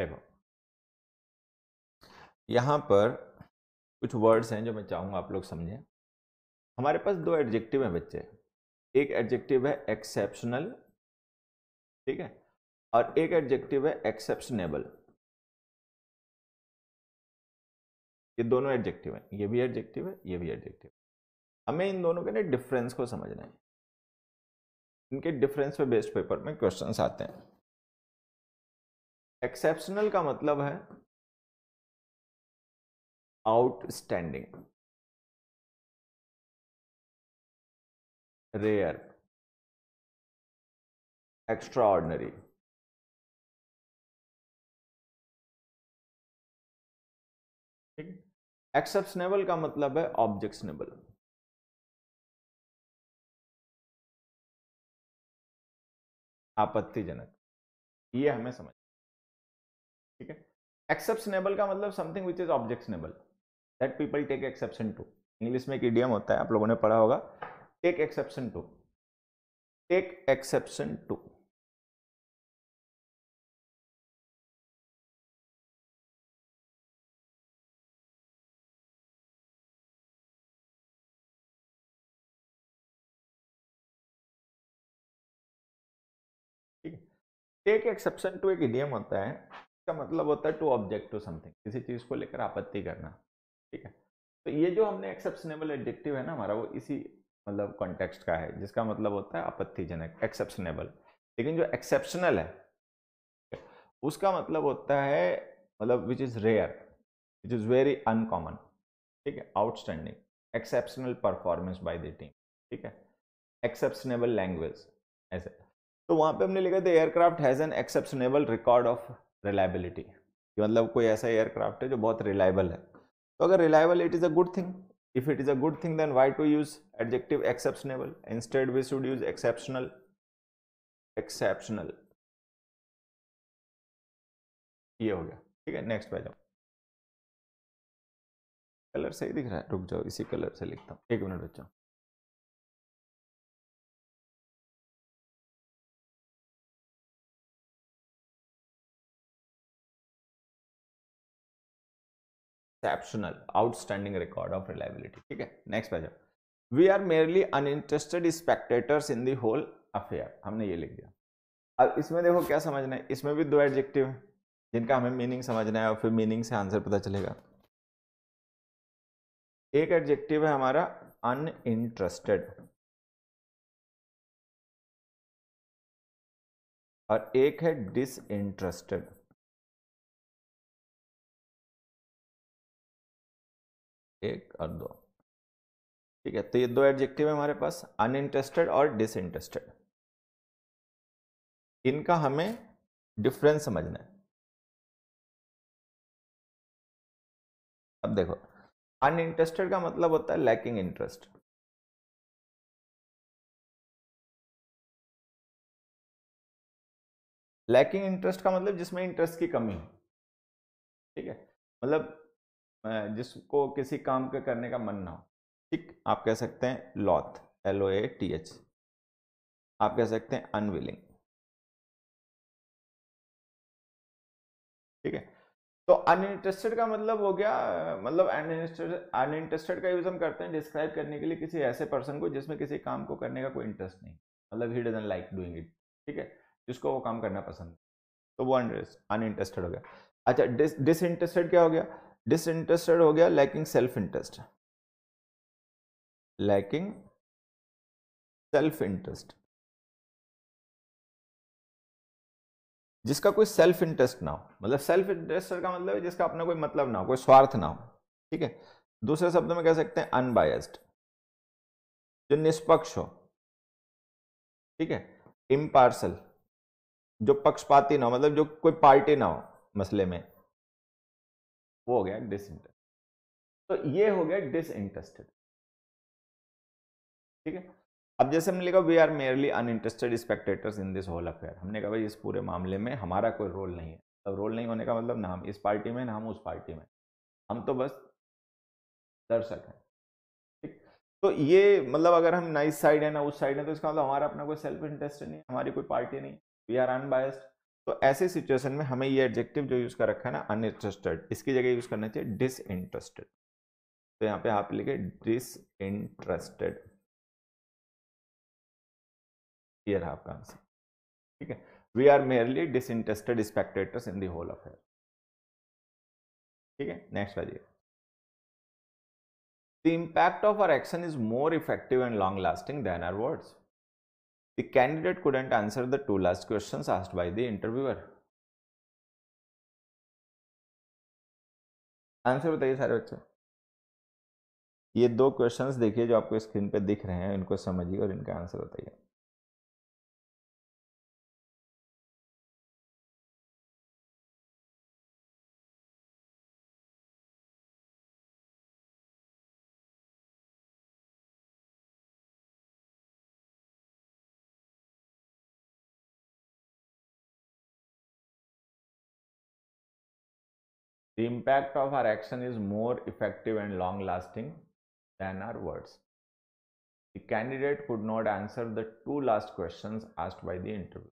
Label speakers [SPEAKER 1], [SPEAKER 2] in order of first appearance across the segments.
[SPEAKER 1] देखो यहाँ पर कुछ वर्ड्स हैं जो मैं चाहूँगा आप लोग समझें हमारे पास दो एडजेक्टिव हैं बच्चे एक एडजेक्टिव
[SPEAKER 2] है एक्सेप्शनल ठीक है और एक एडजेक्टिव है एक्सेप्शनेबल ये दोनों एडजेक्टिव हैं ये भी एडजेक्टिव है ये भी एडजेक्टिव हमें इन दोनों के ना डिफरेंस को समझना है इनके डिफरेंस पे बेस्ड पेपर में क्वेश्चंस आते हैं एक्सेप्शनल का मतलब है आउटस्टैंडिंग रेयर एक्स्ट्राऑर्डनरी एक्सेप्शनेबल का मतलब है ऑब्जेक्शनेबल आपत्तिजनक ये हमें समझ ठीक है एक्सेप्शनेबल का मतलब something which is objectionable that people take exception to English में एक इडियम होता है आप लोगों ने पढ़ा होगा take exception to take exception to take exception to एक इडियम होता है
[SPEAKER 1] इसका मतलब होता है टू ऑब्जेक्ट टू समथिंग किसी चीज़ को लेकर आपत्ति करना ठीक है तो ये जो हमने एक्सेप्शनेबल एडजेक्टिव है ना हमारा वो इसी मतलब कॉन्टेक्स्ट का है जिसका मतलब होता है आपत्तिजनक एक्सेप्शनेबल लेकिन जो एक्सेप्शनल है उसका मतलब होता है मतलब which is rare which is very uncommon ठीक है outstanding exceptional performance by the team ठीक है एक्सेप्शनेबल लैंग्वेज ऐसे तो वहाँ पे हमने लिखा था aircraft has an exceptionable record of reliability कि मतलब कोई ऐसा एयरक्राफ्ट है जो बहुत रिलायबल है तो अगर reliable it is a good thing if it is a good thing then why to use adjective exceptionable instead we should use
[SPEAKER 2] exceptional exceptional ये हो गया ठीक है नेक्स्ट पे जाओ कलर सही दिख रहा है रुक जाओ इसी कलर से लिखता हूँ एक मिनट बच्चों exceptional outstanding record
[SPEAKER 1] of reliability ठीक है next page we are merely uninterested spectators in the whole affair हमने ये लिख दिया अब इसमें देखो क्या समझना है इसमें भी दो एडजेक्टिव हैं जिनका हमें मीनिंग समझना है और फिर मीनिंग से आंसर पता चलेगा
[SPEAKER 2] एक एडजेक्टिव है हमारा अनइंटरेस्टेड और एक है डिसइंटरेस्टेड एक और दो ठीक है तो ये दो एडजेक्टिव है हमारे पास अनइंटरेस्टेड और डिसइंटरेस्टेड इनका हमें डिफरेंस समझना है अब देखो अनइंटरेस्टेड का मतलब होता है लैकिंग इंटरेस्ट लैकिंग इंटरेस्ट का मतलब जिसमें इंटरेस्ट की कमी है ठीक है मतलब जिसको किसी काम के करने का मन ना हो ठीक आप कह सकते हैं loath L O A T H आप कह सकते हैं अनविलिंग ठीक है तो अनइंटरेस्टेड का मतलब हो गया मतलब अनइंटरेस्टेड
[SPEAKER 1] का यूज हम करते हैं डिस्क्राइब करने के लिए किसी ऐसे पर्सन को जिसमें किसी काम को करने का कोई इंटरेस्ट नहीं मतलब he doesn't like doing it ठीक है जिसको वो काम करना पसंद तो वो अनइंटरेस्टेड हो गया अच्छा डिस डिसइंटरेस्टेड क्या हो गया डिसइंटरेस्टेड हो गया lacking self interest
[SPEAKER 2] lacking self interest जिसका कोई सेल्फ इंटरेस्ट ना हो
[SPEAKER 1] मतलब सेल्फ इंटरेस्ट का मतलब है जिसका अपना कोई मतलब ना हो कोई स्वार्थ ना हो ठीक है दूसरे शब्द में कह सकते हैं अनबायस्ड जो निष्पक्ष हो ठीक है इम्पार्सल जो पक्षपाती ना हो मतलब जो कोई पार्टी ना हो
[SPEAKER 2] मसले में वो हो गया डिसइंटरेस्ट तो ये हो गया डिसइंटरेस्टेड ठीक है अब जैसे हमने लिखा we are merely
[SPEAKER 1] uninterested spectators in this whole affair हमने कहा भाई इस पूरे मामले में हमारा कोई रोल नहीं है तो रोल नहीं होने का मतलब ना हम इस पार्टी में ना हम उस पार्टी में हम तो बस दर्शक हैं ठीक तो ये मतलब अगर हम ना इस साइड है ना उस साइड है तो इसका मतलब हमारा अपना कोई सेल्फ इंटरेस्ट नहीं है हमारी कोई पार्टी नहीं वी आर अनबायस्ड तो ऐसे सिचुएशन में हमें ये एडजेक्टिव जो यूज़ कर रखा है ना अनइंटरेस्टेड इसकी जगह यूज़ करना चाहिए डिसइंटरेस्टेड तो यहाँ पे आप लिखे डिसइंटरेस्टेड
[SPEAKER 2] ये रहा आपका आंसर ठीक है we are merely disinterested spectators in the whole affair ठीक है नेक्स्ट आ जाइए The impact of our action is more effective and long lasting than our words. The candidate couldn't answer the two last questions asked by the interviewer. Answer बताइए सारे बच्चे ये दो questions देखिए जो आपको स्क्रीन पे दिख रहे हैं इनको समझिए और इनका आंसर बताइए The impact of our action is more effective and long lasting than our words. The candidate could not answer the two last questions asked by the interviewer.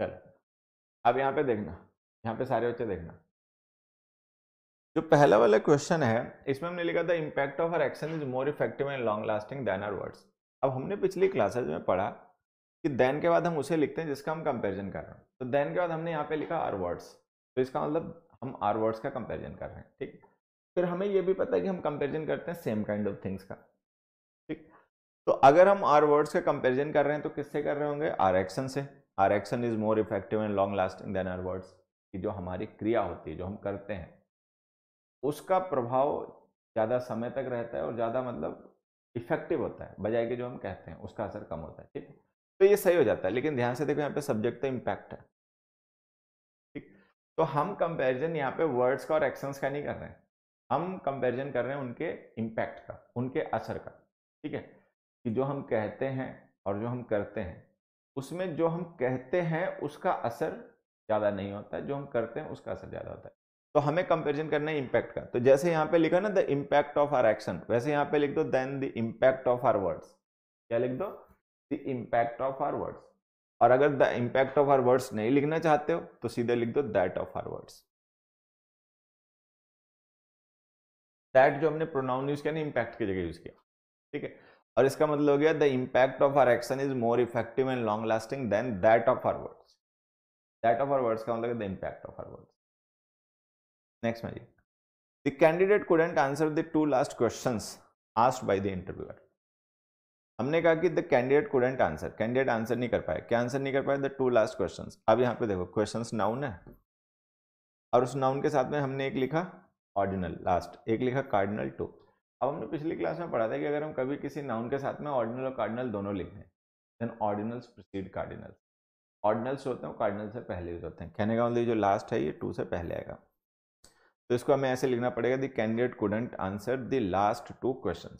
[SPEAKER 2] चल अब यहाँ पे देखना यहाँ पे सारे बच्चे देखना जो पहला वाला क्वेश्चन है इसमें हमने लिखा था impact of our
[SPEAKER 1] action is more effective and long lasting than our words अब हमने पिछली क्लासेज में पढ़ा कि देन के बाद हम उसे लिखते हैं जिसका हम कंपेरिजन कर रहे हैं तो देन के बाद हमने यहाँ पे लिखा आर वर्ड्स तो इसका मतलब हम आर वर्ड्स का कंपेरिजन कर रहे हैं ठीक फिर हमें यह भी पता है कि हम कंपेरिजन करते हैं सेम काइंड ऑफ थिंग्स का ठीक तो अगर हम आर वर्ड्स का कंपेरिजन कर रहे हैं तो किससे कर रहे होंगे आर एक्शन से our action is more effective and long lasting than our words कि जो हमारी क्रिया होती है जो हम करते हैं उसका प्रभाव ज़्यादा समय तक रहता है और ज़्यादा मतलब इफेक्टिव होता है बजाय के जो हम कहते हैं उसका असर कम होता है ठीक है तो ये सही हो जाता है लेकिन ध्यान से देखो यहाँ पे सब्जेक्ट का इम्पैक्ट है ठीक तो हम कंपैरिजन यहाँ पे वर्ड्स का और एक्शंस का नहीं कर रहे हैं हम कंपैरिजन कर रहे हैं उनके इम्पैक्ट का उनके असर का ठीक है कि जो हम कहते हैं और जो हम करते हैं उसमें जो हम कहते हैं उसका असर ज़्यादा नहीं होता है जो हम करते हैं उसका असर ज़्यादा होता है तो हमें कंपेरिजन करना है इम्पैक्ट का तो जैसे यहाँ पे लिखा ना the impact of our action वैसे यहाँ पे लिख दो then the impact of our words क्या लिख दो the impact of our words और अगर the impact of our words नहीं लिखना चाहते हो तो सीधे लिख दो that of our words that जो हमने प्रोनाउन यूज किया ना इम्पैक्ट की जगह यूज किया ठीक है और इसका मतलब हो गया the impact of our action is more effective and long lasting than that of our words that of our words का मतलब the impact of our words Next magic. The candidate couldn't answer the two last questions asked by the interviewer. हमने कहा कि the candidate couldn't answer candidate answer नहीं कर पाया क्या answer नहीं कर पाया द टू लास्ट क्वेश्चन अब यहाँ पे देखो क्वेश्चन नाउन है और उस नाउन के साथ में हमने एक लिखा ऑर्डिनल लास्ट एक लिखा कार्डिनल टू अब हमने पिछली क्लास में पढ़ा था कि अगर हम कभी किसी नाउन के साथ में ऑर्डिनल और कार्डिनल दोनों लिखें then ordinals proceed cardinals ordinals होते हैं कार्डिनल से पहले होते हैं कहने का मतलब जो लास्ट है ये टू से पहले आएगा तो इसको हमें ऐसे लिखना पड़ेगा the candidate couldn't answer the last two question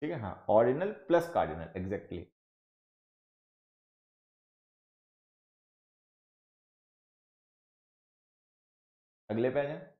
[SPEAKER 2] ठीक है हाँ ऑर्डिनल प्लस कार्डिनल एग्जैक्टली अगले पे आ जाए